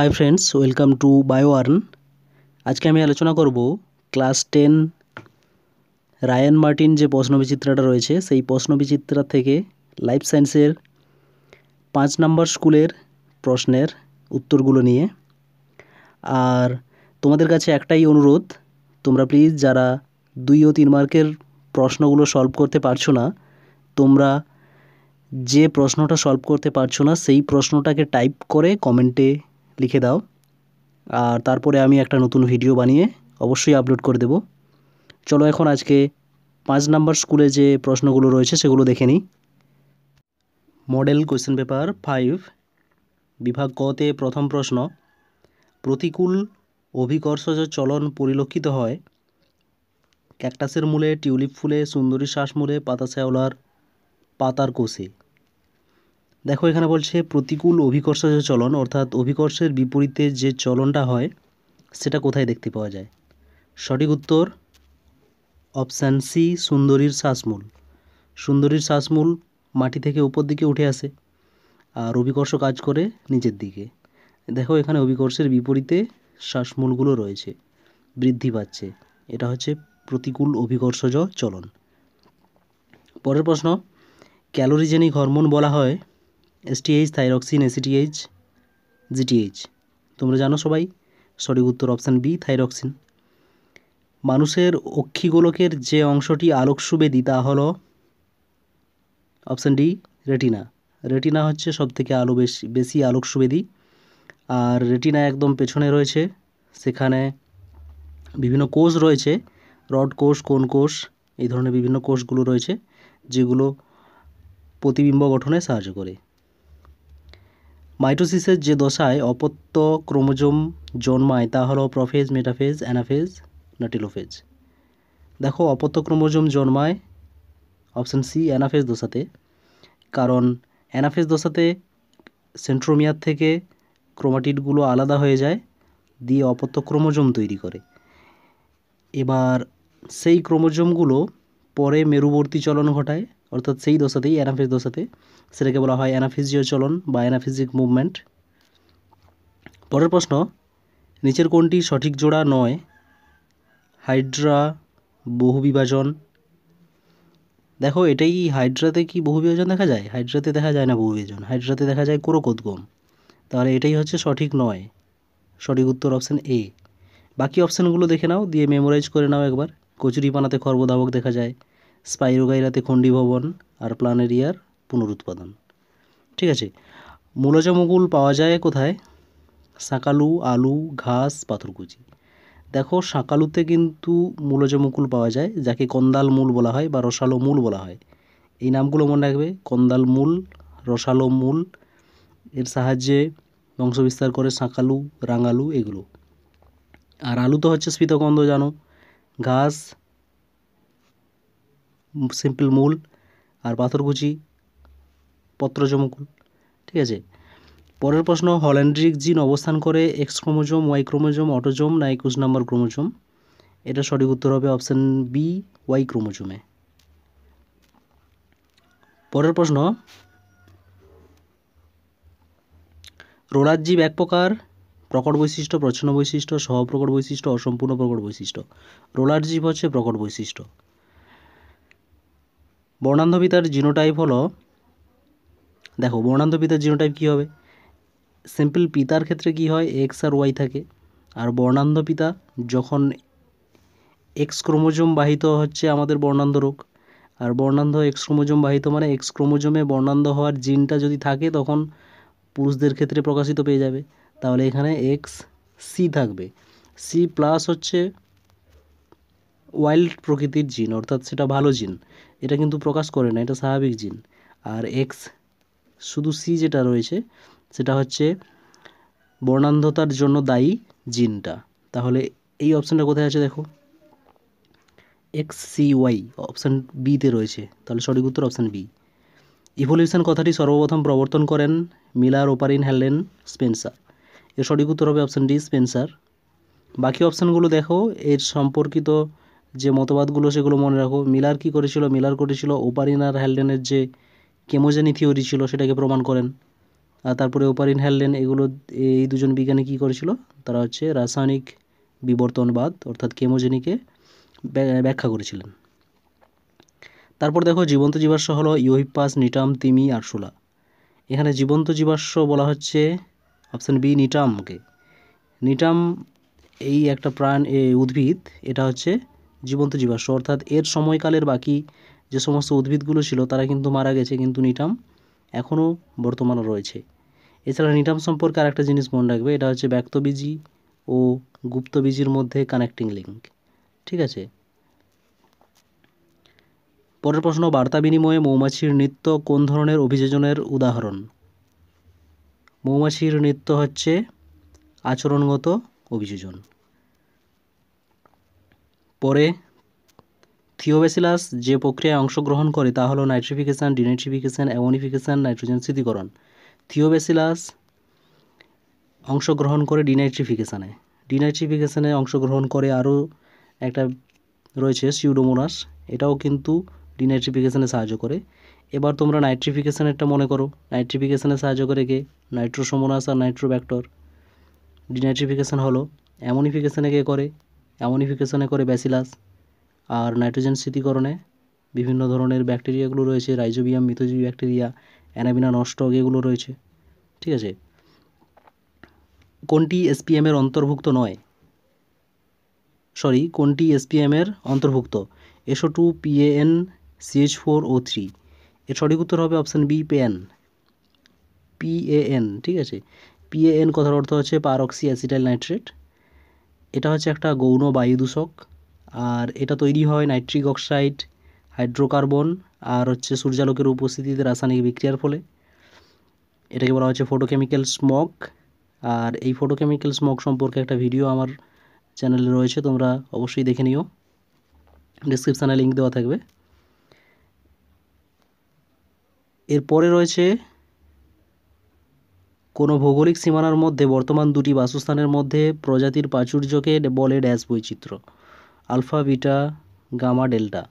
High friends welcome to বায়োআর্ন আজকে আমি আলোচনা করব ক্লাস টেন রায়ান মার্টিন যে প্রশ্নবিচিত্রাটা রয়েছে সেই প্রশ্নবিচিত্রা থেকে লাইফ সায়েন্সের পাঁচ নাম্বার স্কুলের প্রশ্নের উত্তরগুলো নিয়ে আর তোমাদের কাছে একটাই অনুরোধ তোমরা প্লিজ যারা দুই ও তিন মার্কের প্রশ্নগুলো সলভ করতে পারছো না তোমরা যে প্রশ্নটা সলভ করতে পারছো না সেই প্রশ্নটাকে টাইপ করে কমেন্টে লিখে দাও আর তারপরে আমি একটা নতুন ভিডিও বানিয়ে অবশ্যই আপলোড করে দেব চলো এখন আজকে পাঁচ নাম্বার স্কুলে যে প্রশ্নগুলো রয়েছে সেগুলো দেখে নিই মডেল কোয়েশ্চেন পেপার ফাইভ বিভাগ কতে প্রথম প্রশ্ন প্রতিকূল অভিকর্ষজ চলন পরিলক্ষিত হয় ক্যাকটাসের মূলে টিউলিপ ফুলে সুন্দরী শ্বাসমূলে পাতা শ্যাওলার পাতার কোষে দেখো এখানে বলছে প্রতিকূল অভিকর্ষ যে চলন অর্থাৎ অভিকর্ষের বিপরীতে যে চলনটা হয় সেটা কোথায় দেখতে পাওয়া যায় সঠিক উত্তর অপশান সি সুন্দরীর শ্বাসমূল সুন্দরীর শ্বাসমূল মাটি থেকে উপর দিকে উঠে আসে আর অভিকর্ষ কাজ করে নিচের দিকে দেখো এখানে অভিকর্ষের বিপরীতে শ্বাসমূলগুলো রয়েছে বৃদ্ধি পাচ্ছে এটা হচ্ছে প্রতিকূল অভিকর্ষজ চলন পরের প্রশ্ন ক্যালোরিজেনিক হরমোন বলা হয় এসটিএইচ থাইরক্সিন এসিটিএইচ জিটিএইচ তোমরা জানো সবাই সঠিক উত্তর অপশান বি থাইরক্সিন মানুষের অক্ষিগোলকের যে অংশটি আলোক সুবেদী তা হল অপশান ডি রেটিনা রেটিনা হচ্ছে সব থেকে আলো বেশি বেশি আলোক সুবেদী আর রেটিনা একদম পেছনে রয়েছে সেখানে বিভিন্ন কোষ রয়েছে রড কোষ কোন কোষ এই ধরনের বিভিন্ন কোষগুলো রয়েছে যেগুলো প্রতিবিম্ব গঠনে সাহায্য করে মাইটোসিসের যে দশায় অপত্য ক্রোমোজোম জন্মায় তা হলো প্রফেজ মেটাফেজ অ্যানাফেজ নাটিলোফেজ দেখো অপত্য ক্রোমোজোম জন্মায় অপশান সি অ্যানাফেজ দশাতে কারণ অ্যানাফেজ দশাতে সেন্ট্রোমিয়ার থেকে ক্রোমাটিডগুলো আলাদা হয়ে যায় দিয়ে অপত্য ক্রোমোজোম তৈরি করে এবার সেই ক্রোমোজোমগুলো পরে মেরুবর্তী চলন ঘটায় অর্থাৎ সেই দশাতেই অ্যানাফিস দশাতে সেটাকে বলা হয় অ্যানাফিজিও চলন বা অ্যানাফিজিক মুভমেন্ট পরের প্রশ্ন নিচের কোনটি সঠিক জোড়া নয় হাইড্রা বহু বিভাজন দেখো এটাই হাইড্রাতে কি বহু বিভাজন দেখা যায় হাইড্রাতে দেখা যায় না বহু বিভাজন হাইড্রাতে দেখা যায় কোরকোদ্গম তাহলে এটাই হচ্ছে সঠিক নয় সঠিক উত্তর অপশান এ বাকি অপশানগুলো দেখে নাও দিয়ে মেমোরাইজ করে নাও একবার কচুরি পানাতে খর্বধাবক দেখা যায় স্পাইরোগাইরাতে খণ্ডীভবন আর প্লানেরিয়ার পুনরুৎপাদন ঠিক আছে মূলজা মুকুল পাওয়া যায় কোথায় সাকালু আলু ঘাস পাথরকুচি দেখো সাকালুতে কিন্তু মূলজ মুকুল পাওয়া যায় যাকে কন্দাল মূল বলা হয় বা রসালো মূল বলা হয় এই নামগুলো মনে রাখবে কন্দাল মূল রসালো মূল এর সাহায্যে বংশবিস্তার করে সাকালু রাঙালু এগুলো আর আলু তো হচ্ছে স্ফীতকন্দ জানো ঘাস সিম্পল মূল আর পাথরকুচি পত্রজ ঠিক আছে পরের প্রশ্ন হল্যান্ড্রিক জিন অবস্থান করে X chromosome Y chromosome autosome না একুশ নাম্বার ক্রোমোজোম এটা সঠিক উত্তর হবে অপশান বি ওয়াই ক্রোমোজোমে পরের প্রশ্ন রোলার জীব এক প্রকার প্রকট বৈশিষ্ট্য প্রচ্ছন্ন বৈশিষ্ট্য সহপ্রকট বৈশিষ্ট্য অসম্পূর্ণ প্রকট বৈশিষ্ট্য রোলার জীব হচ্ছে প্রকট বৈশিষ্ট্য বর্ণান্ধবিতার জিনোটাইপ হলো দেখো বর্ণান্ধবিতার জিনোটাইপ কী হবে সিম্পল পিতার ক্ষেত্রে কি হয় এক্স আর ওয়াই থাকে আর পিতা যখন এক্স ক্রোমোজম বাহিত হচ্ছে আমাদের বর্ণান্ধ রোগ আর বর্ণান্ধ এক্স ক্রোমোজম বাহিত মানে এক্স ক্রোমোজোমে বর্ণান্ধ হওয়ার জিনটা যদি থাকে তখন পুরুষদের ক্ষেত্রে প্রকাশিত পেয়ে যাবে তাহলে এখানে এক্স সি থাকবে সি প্লাস হচ্ছে ওয়াইল্ড প্রকৃতির জিন অর্থাৎ সেটা ভালো জিন এটা কিন্তু প্রকাশ করে না এটা স্বাভাবিক জিন আর এক্স শুধু সি যেটা রয়েছে সেটা হচ্ছে বর্ণান্ধতার জন্য দায়ী জিনটা তাহলে এই অপশানটা কোথায় আছে দেখো এক্স সি ওয়াই অপশান বিতে রয়েছে তাহলে সঠিক উত্তর অপশান বি ইভলিউশন কথাটি সর্বপ্রথম প্রবর্তন করেন মিলার ওপারিন হ্যালেন স্পেন্সার এর সঠিক উত্তর হবে অপশান ডি স্পেন্সার বাকি অপশানগুলো দেখো এর সম্পর্কিত যে মতবাদগুলো সেগুলো মনে রাখো মিলার কি করেছিল মিলার করেছিল ওপারিন আর হ্যালডেনের যে কেমোজেনি থিওরি ছিল সেটাকে প্রমাণ করেন আর তারপরে ওপারিন হ্যালডেন এগুলো এই দুজন বিজ্ঞানী কি করেছিল তারা হচ্ছে রাসায়নিক বিবর্তনবাদ অর্থাৎ কেমোজেনিকে ব্যাখ্যা করেছিলেন তারপর দেখো জীবন্ত জীবাশ্ম হলো ইউহিপাস নিটাম তিমি আরশোলা এখানে জীবন্ত জীবাশ্ম বলা হচ্ছে অপশান বি নিটামকে নিটাম এই একটা প্রাণ উদ্ভিদ এটা হচ্ছে জীবন্ত জীবাশ্ম অর্থাৎ এর সময়কালের বাকি যে সমস্ত উদ্ভিদগুলো ছিল তারা কিন্তু মারা গেছে কিন্তু নিটাম এখনও বর্তমানও রয়েছে এছাড়া নিটাম সম্পর্কে আরেকটা জিনিস মনে রাখবে এটা হচ্ছে ব্যক্তবীজি ও গুপ্তবীজির মধ্যে কানেক্টিং লিঙ্ক ঠিক আছে পরের প্রশ্ন বার্তা বিনিময়ে মৌমাছির নৃত্য কোন ধরনের অভিযোজনের উদাহরণ মৌমাছির নৃত্য হচ্ছে আচরণগত অভিযোজন পরে থিওবেসিলাস যে প্রক্রিয়ায় অংশগ্রহণ করে তা হলো নাইট্রিফিকেশান ডিনাইট্রিফিকেশান অ্যামোনিফিকেশান নাইট্রোজেন শীতিকরণ থিওবেসিলাস অংশগ্রহণ করে ডিনাইট্রিফিকেশানে ডিনাইট্রিফিকেশানে অংশগ্রহণ করে আরও একটা রয়েছে সিউডোমোনাস এটাও কিন্তু ডিনাইট্রিফিকেশানে সাহায্য করে এবার তোমরা একটা মনে করো নাইট্রিফিকেশানে সাহায্য করে কে নাইট্রোসোমোনাস আর নাইট্রোব্যাক্টর ডিনাইট্রিফিকেশান হলো অ্যামোনিফিকেশানে কে করে অ্যামোনিফিকেশনে করে ব্যাসিলাস আর নাইট্রোজেন স্থিতিকরণে বিভিন্ন ধরনের ব্যাকটেরিয়াগুলো রয়েছে রাইজোবিয়াম মিথোজি ব্যাকটেরিয়া অ্যানাবিনা নস্টগ এগুলো রয়েছে ঠিক আছে কোনটি এসপিএমের অন্তর্ভুক্ত নয় সরি কোনটি এসপিএমের অন্তর্ভুক্ত SO two PAN CH four O three এর সঠিক উত্তর হবে অপশান বি পেএন পিএএন ঠিক আছে পিএএন কথার অর্থ হচ্ছে পারক্সি অ্যাসিটাইল নাইট্রেট এটা হচ্ছে একটা গৌণ বায়ু দূষক আর এটা তৈরি হয় নাইট্রিক অক্সাইড হাইড্রোকার্বন আর হচ্ছে সূর্যালোকের উপস্থিতিতে রাসায়নিক বিক্রিয়ার ফলে এটাকে বলা হচ্ছে ফটোকেমিক্যাল স্মক আর এই ফটোকেমিক্যাল স্মক সম্পর্কে একটা ভিডিও আমার চ্যানেলে রয়েছে তোমরা অবশ্যই দেখে নিও ডিসক্রিপশানে লিঙ্ক দেওয়া থাকবে এরপরে রয়েছে কোনো ভৌগোলিক সীমানার মধ্যে বর্তমান দুটি বাসস্থানের মধ্যে প্রজাতির প্রাচুর্যকে বলে ড্যাশ বৈচিত্র্য আলফা বিটা গামা ডেল্টা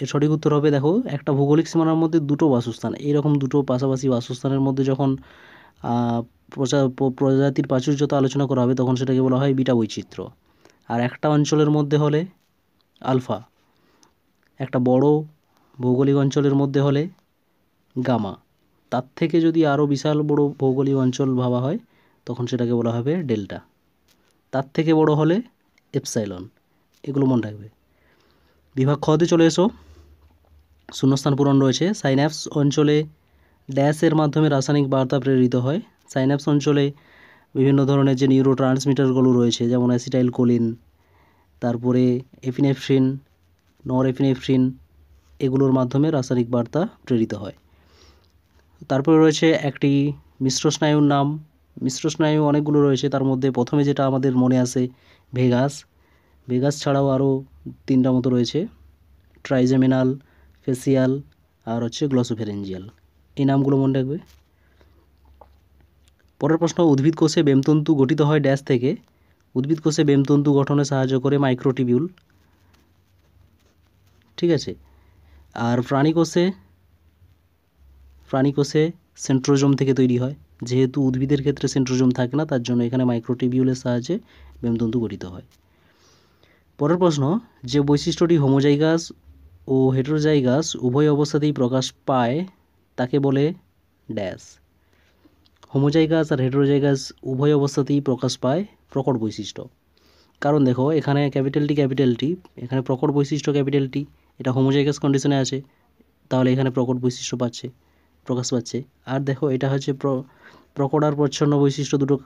এর সঠিক উত্তর হবে দেখো একটা ভৌগোলিক সীমানার মধ্যে দুটো বাসস্থান এইরকম দুটো পাশাপাশি বাসস্থানের মধ্যে যখন প্রজা প্রজাতির প্রাচুর্যতা আলোচনা করা হবে তখন সেটাকে বলা হয় বিটা বৈচিত্র্য আর একটা অঞ্চলের মধ্যে হলে আলফা একটা বড় ভৌগোলিক অঞ্চলের মধ্যে হলে গামা তার থেকে যদি আরও বিশাল বড় ভৌগোলিক অঞ্চল ভাবা হয় তখন সেটাকে বলা হবে ডেল্টা তার থেকে বড় হলে এপসাইলন এগুলো মনে রাখবে বিভাগ খদে চলে এসো শূন্যস্থান পূরণ রয়েছে সাইন্যাপস অঞ্চলে ড্যাশের মাধ্যমে রাসায়নিক বার্তা প্রেরিত হয় সাইন্যাপস অঞ্চলে বিভিন্ন ধরনের যে নিউরো ট্রান্সমিটারগুলো রয়েছে যেমন অ্যাসিটাইল কোলিন তারপরে এফিনেফ্রিন নর এফিনেফ্রিন এগুলোর মাধ্যমে রাসায়নিক বার্তা প্রেরিত হয় তারপরে রয়েছে একটি মিশ্র স্নায়ুর নাম মিশ্র স্নায়ু অনেকগুলো রয়েছে তার মধ্যে প্রথমে যেটা আমাদের মনে আসে ভেগাস ভেগাস ছাড়াও আরও তিনটা মতো রয়েছে ট্রাইজেমিনাল ফেসিয়াল আর হচ্ছে গ্লসোফেরেঞ্জিয়াল এই নামগুলো মনে রাখবে পরের প্রশ্ন উদ্ভিদ কোষে বেমতন্তু গঠিত হয় ড্যাশ থেকে উদ্ভিদ কোষে বেমতন্তু গঠনে সাহায্য করে মাইক্রোটিবিউল ঠিক আছে আর প্রাণী কোষে প্রাণীকোষে সেন্ট্রোজোম থেকে তৈরি হয় যেহেতু উদ্ভিদের ক্ষেত্রে সেন্ট্রোজোম থাকে না তার জন্য এখানে মাইক্রোটিবিউলের সাহায্যে মেমতন্তু গঠিত হয় পরের প্রশ্ন যে বৈশিষ্ট্যটি হোমোজাইগাস ও হেটেরোজাইগাস উভয় অবস্থাতেই প্রকাশ পায় তাকে বলে ড্যাশ হোমোজাইগাস আর হেটেরোজাইগাস উভয় অবস্থাতেই প্রকাশ পায় প্রকট বৈশিষ্ট্য কারণ দেখো এখানে ক্যাপিটালটি ক্যাপিটালটি এখানে প্রকট বৈশিষ্ট্য ক্যাপিটালটি এটা এটা হোমোজাইগাস কন্ডিশনে আছে তাহলে এখানে প্রকট বৈশিষ্ট্য পাচ্ছে প্রকাশ পাচ্ছে আর দেখো এটা হচ্ছে প্র প্রকোডার আর প্রচ্ছন্ন বৈশিষ্ট্য দুটো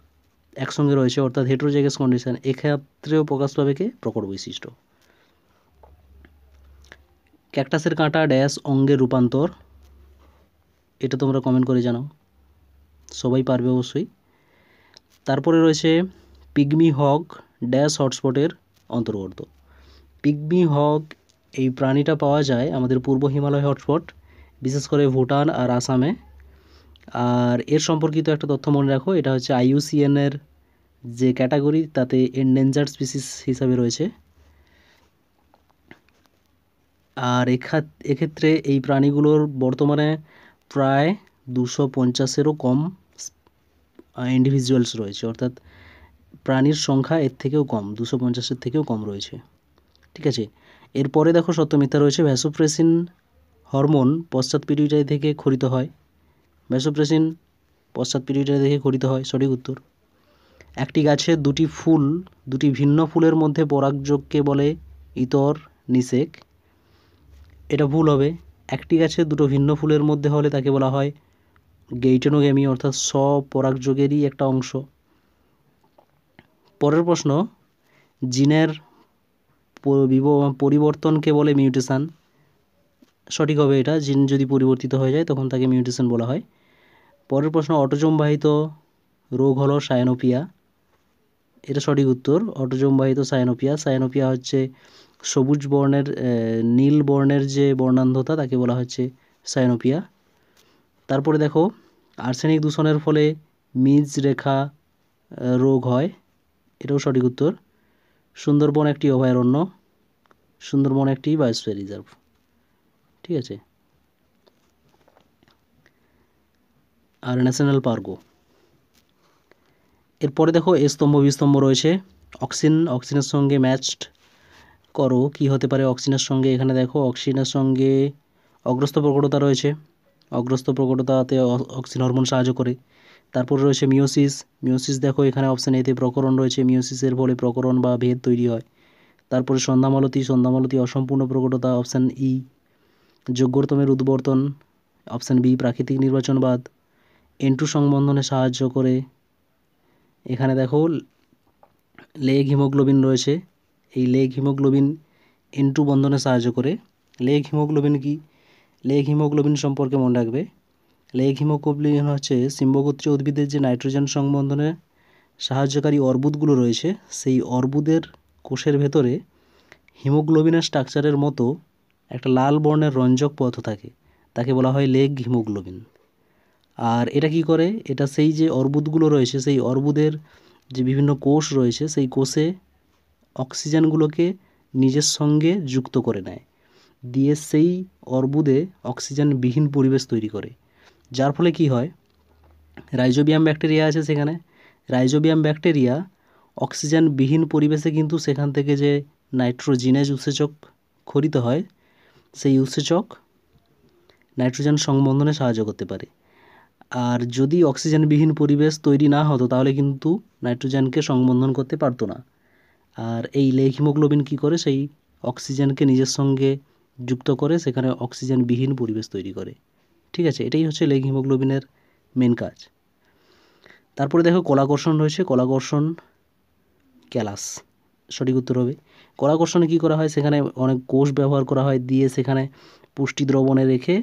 একসঙ্গে রয়েছে অর্থাৎ হেট্রোজাইগাস কন্ডিশন এক্ষেত্রেও প্রকাশ পাবে কে প্রকট বৈশিষ্ট্য ক্যাকটাসের কাঁটা ড্যাশ অঙ্গে রূপান্তর এটা তোমরা কমেন্ট করে জানো সবাই পারবে অবশ্যই তারপরে রয়েছে পিগমি হক ড্যাশ হটস্পটের অন্তর্গত পিগমি হক এই প্রাণীটা পাওয়া যায় আমাদের পূর্ব হিমালয় হটস্পট বিশেষ করে ভুটান আর আসামে আর এর সম্পর্কিত একটা তথ্য মনে রাখো এটা হচ্ছে আইইউসিএনের যে ক্যাটাগরি তাতে এন্ডেঞ্জার স্পিসিস হিসাবে রয়েছে আর এক্ষেত্রে এই প্রাণীগুলোর বর্তমানে প্রায় দুশো পঞ্চাশেরও কম ইন্ডিভিজুয়ালস রয়েছে অর্থাৎ প্রাণীর সংখ্যা এর থেকেও কম দুশো পঞ্চাশের থেকেও কম রয়েছে ঠিক আছে এরপরে দেখো সত্য মিথ্যা রয়েছে ভ্যাসোপ্রেসিন হরমোন পশ্চাৎ পিটুইটারি থেকে ক্ষরিত হয় মেসোপ্রেসিন পশ্চাৎ পিটুইটারি থেকে ক্ষরিত হয় সঠিক উত্তর একটি গাছে দুটি ফুল দুটি ভিন্ন ফুলের মধ্যে পরাগযোগকে বলে ইতর নিষেক এটা ভুল হবে একটি গাছে দুটো ভিন্ন ফুলের মধ্যে হলে তাকে বলা হয় গেইটেনোগেমি অর্থাৎ পরাগযোগেরই একটা অংশ পরের প্রশ্ন জিনের পরিবর্তনকে বলে মিউটেশান সঠিক হবে এটা জিন যদি পরিবর্তিত হয়ে যায় তখন তাকে মিউটেশন বলা হয় পরের প্রশ্ন অটোজমবাহিত রোগ হলো সায়ানোপিয়া এটা সঠিক উত্তর অটোজমবাহিত সায়ানোপিয়া সায়ানোপিয়া হচ্ছে সবুজ বর্ণের নীল বর্ণের যে বর্ণান্ধতা তাকে বলা হচ্ছে সায়ানোপিয়া তারপরে দেখো আর্সেনিক দূষণের ফলে মিজ রেখা রোগ হয় এটাও সঠিক উত্তর সুন্দরবন একটি অভয়ারণ্য সুন্দরবন একটি বায়োস্ফিয়ার রিজার্ভ ঠিক আছে আর ন্যাশনাল পার্কও এরপরে দেখো স্তম্ভ বিস্তম্ভ রয়েছে অক্সিজেন অক্সিজেনের সঙ্গে ম্যাচড করো কি হতে পারে অক্সিজেনের সঙ্গে এখানে দেখো অক্সিজেনের সঙ্গে অগ্রস্ত প্রকটতা রয়েছে অগ্রস্ত প্রকটতাতে অক্সিজেন হরমোন সাহায্য করে তারপর রয়েছে মিওসিস মিওসিস দেখো এখানে অপশান এতে প্রকরণ রয়েছে মিওসিসের ফলে প্রকরণ বা ভেদ তৈরি হয় তারপরে সন্ধ্যামালতি সন্ধ্যামালতি অসম্পূর্ণ প্রকটতা অপশান ই e। যোগ্যতমের উদ্বর্তন অপশান বি প্রাকৃতিক নির্বাচনবাদ এন্টু সংবন্ধনে সাহায্য করে এখানে দেখো লেগ হিমোগ্লোবিন রয়েছে এই লেগ হিমোগ্লোবিন এন্টু বন্ধনে সাহায্য করে লেগ হিমোগ্লোবিন কি লেগ হিমোগ্লোবিন সম্পর্কে মনে রাখবে লেগ হিমোগ্লোবিন হচ্ছে সিম্বগোত্রীয় উদ্ভিদের যে নাইট্রোজেন সংবন্ধনে সাহায্যকারী অর্বুদগুলো রয়েছে সেই অর্বুদের কোষের ভেতরে হিমোগ্লোবিনের স্ট্রাকচারের মতো একটা লাল বর্ণের রঞ্জক পথ থাকে তাকে বলা হয় লেগ হিমোগ্লোবিন আর এটা কি করে এটা সেই যে অর্বুদগুলো রয়েছে সেই অর্বুদের যে বিভিন্ন কোষ রয়েছে সেই কোষে অক্সিজেনগুলোকে নিজের সঙ্গে যুক্ত করে নেয় দিয়ে সেই অর্বুদে অক্সিজেনবিহীন পরিবেশ তৈরি করে যার ফলে কি হয় রাইজোবিয়াম ব্যাকটেরিয়া আছে সেখানে রাইজোবিয়াম ব্যাকটেরিয়া অক্সিজেনবিহীন পরিবেশে কিন্তু সেখান থেকে যে নাইট্রোজিনেজ উৎসেচক খরিত হয় সেই উৎসেচক নাইট্রোজেন সংবন্ধনে সাহায্য করতে পারে আর যদি অক্সিজেনবিহীন পরিবেশ তৈরি না হতো তাহলে কিন্তু নাইট্রোজেনকে সংবন্ধন করতে পারতো না আর এই লেক হিমোগ্লোবিন কী করে সেই অক্সিজেনকে নিজের সঙ্গে যুক্ত করে সেখানে অক্সিজেনবিহীন পরিবেশ তৈরি করে ঠিক আছে এটাই হচ্ছে লেগ হিমোগ্লোবিনের মেন কাজ তারপরে দেখো কলাকর্ষণ রয়েছে কলাকর্ষণ ক্যালাস সঠিক উত্তর হবে করাকর্ষণে কী করা হয় সেখানে অনেক কোষ ব্যবহার করা হয় দিয়ে সেখানে পুষ্টি দ্রবণে রেখে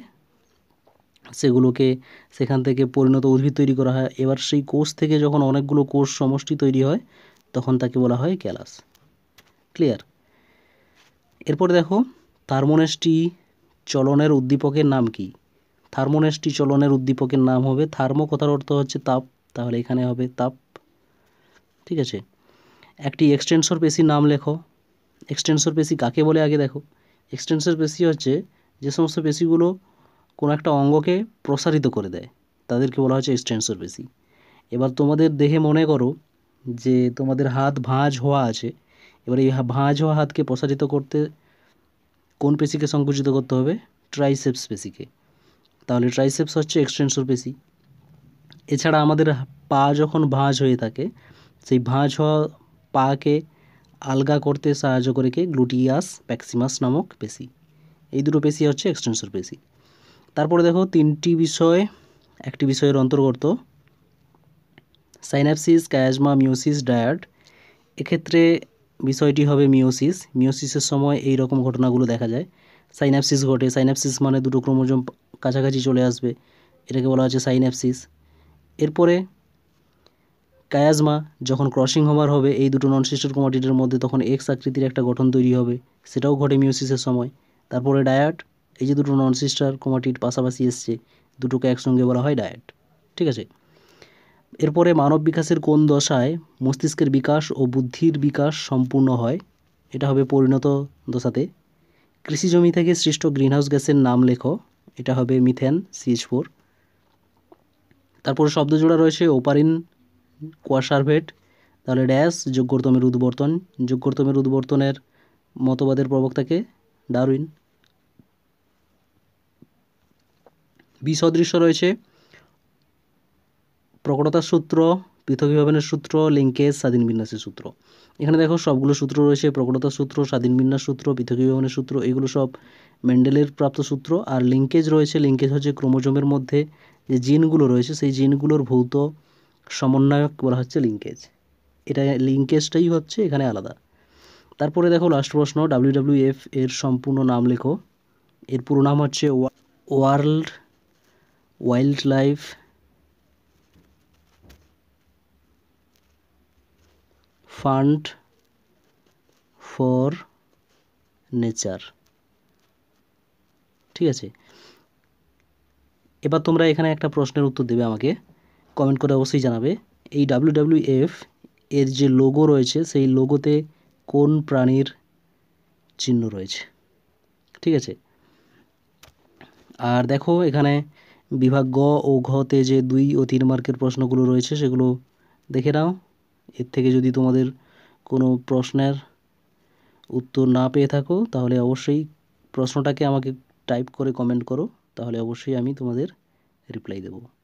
সেগুলোকে সেখান থেকে পরিণত উদ্ভিদ তৈরি করা হয় এবার সেই কোষ থেকে যখন অনেকগুলো কোষ সমষ্টি তৈরি হয় তখন তাকে বলা হয় ক্যালাস ক্লিয়ার এরপর দেখো থার্মোনেস্টি চলনের উদ্দীপকের নাম কি থার্মোনেস্টি চলনের উদ্দীপকের নাম হবে থার্মো কথার অর্থ হচ্ছে তাপ তাহলে এখানে হবে তাপ ঠিক আছে একটি এক্সটেনশর পেশির নাম লেখো এক্সটেন্সর পেশি কাকে বলে আগে দেখো এক্সটেন্সর পেশি হচ্ছে যে সমস্ত পেশিগুলো কোনো একটা অঙ্গকে প্রসারিত করে দেয় তাদেরকে বলা হচ্ছে এক্সটেন্সর পেশি এবার তোমাদের দেহে মনে করো যে তোমাদের হাত ভাঁজ হওয়া আছে এবার এই ভাঁজ হওয়া হাতকে প্রসারিত করতে কোন পেশিকে সংকুচিত করতে হবে ট্রাইসেপস পেশিকে তাহলে ট্রাইসেপস হচ্ছে এক্সটেন্সর পেশি এছাড়া আমাদের পা যখন ভাঁজ হয়ে থাকে সেই ভাঁজ হওয়া পাকে আলগা করতে সাহায্য করে কে গ্লুটিয়াস প্যাক্সিমাস নামক পেশি এই দুটো পেশি হচ্ছে এক্সটেনসর পেশি তারপরে দেখো তিনটি বিষয় একটি বিষয়ের অন্তর্গত সাইনাপসিস ক্যাজমা মিওসিস ডায়াড এক্ষেত্রে বিষয়টি হবে মিওসিস মিওসিসের সময় এই রকম ঘটনাগুলো দেখা যায় সাইনাপসিস ঘটে সাইনাপসিস মানে দুটো ক্রোমোজোম কাছাকাছি চলে আসবে এটাকে বলা হচ্ছে সাইনাপসিস এরপরে কায়াজমা যখন ক্রসিং হোমার হবে এই দুটো নন সিস্টার ক্রোমাটিডের মধ্যে তখন এক্স আকৃতির একটা গঠন তৈরি হবে সেটাও ঘটে মিউসিসের সময় তারপরে ডায়াট এই যে দুটো নন সিস্টার ক্রোমাটিড পাশাপাশি এসছে দুটোকে একসঙ্গে বলা হয় ডায়াট ঠিক আছে এরপরে মানব বিকাশের কোন দশায় মস্তিষ্কের বিকাশ ও বুদ্ধির বিকাশ সম্পূর্ণ হয় এটা হবে পরিণত দশাতে কৃষি জমি থেকে সৃষ্ট গ্রিনহাউস গ্যাসের নাম লেখ এটা হবে মিথেন সিএচ ফোর তারপরে শব্দজোড়া রয়েছে ওপারিন কোয়াসারভেট তাহলে ড্যাশ যোগ্যতমের উদ্বর্তন যোগ্যতমের উদ্বর্তনের মতবাদের প্রবক্তাকে ডারুইন বিসদৃশ্য রয়েছে প্রকটতার সূত্র পৃথক বিভাবনের সূত্র লিঙ্কেজ স্বাধীন বিন্যাসের সূত্র এখানে দেখো সবগুলো সূত্র রয়েছে প্রকটতার সূত্র স্বাধীন বিন্যাস সূত্র পৃথকী ভবনের সূত্র এগুলো সব মেন্ডেলের প্রাপ্ত সূত্র আর লিঙ্কেজ রয়েছে লিঙ্কেজ হচ্ছে ক্রোমোজোমের মধ্যে যে জিনগুলো রয়েছে সেই জিনগুলোর ভৌত সমন্বয়ক বলা হচ্ছে লিঙ্কেজ এটা লিঙ্কেজটাই হচ্ছে এখানে আলাদা তারপরে দেখো লাস্ট প্রশ্ন ডাব্লিউ এফ এর সম্পূর্ণ নাম লেখো এর পুরো নাম হচ্ছে world wildlife fund for nature ঠিক আছে এবার তোমরা এখানে একটা প্রশ্নের উত্তর দেবে আমাকে কমেন্ট করে অবশ্যই জানাবে এই ডাব্লিউ এফ এর যে লোগো রয়েছে সেই লোগোতে কোন প্রাণীর চিহ্ন রয়েছে ঠিক আছে আর দেখো এখানে বিভাগ গ ও ঘতে যে দুই ও তিন মার্কের প্রশ্নগুলো রয়েছে সেগুলো দেখে নাও এর থেকে যদি তোমাদের কোনো প্রশ্নের উত্তর না পেয়ে থাকো তাহলে অবশ্যই প্রশ্নটাকে আমাকে টাইপ করে কমেন্ট করো তাহলে অবশ্যই আমি তোমাদের রিপ্লাই দেবো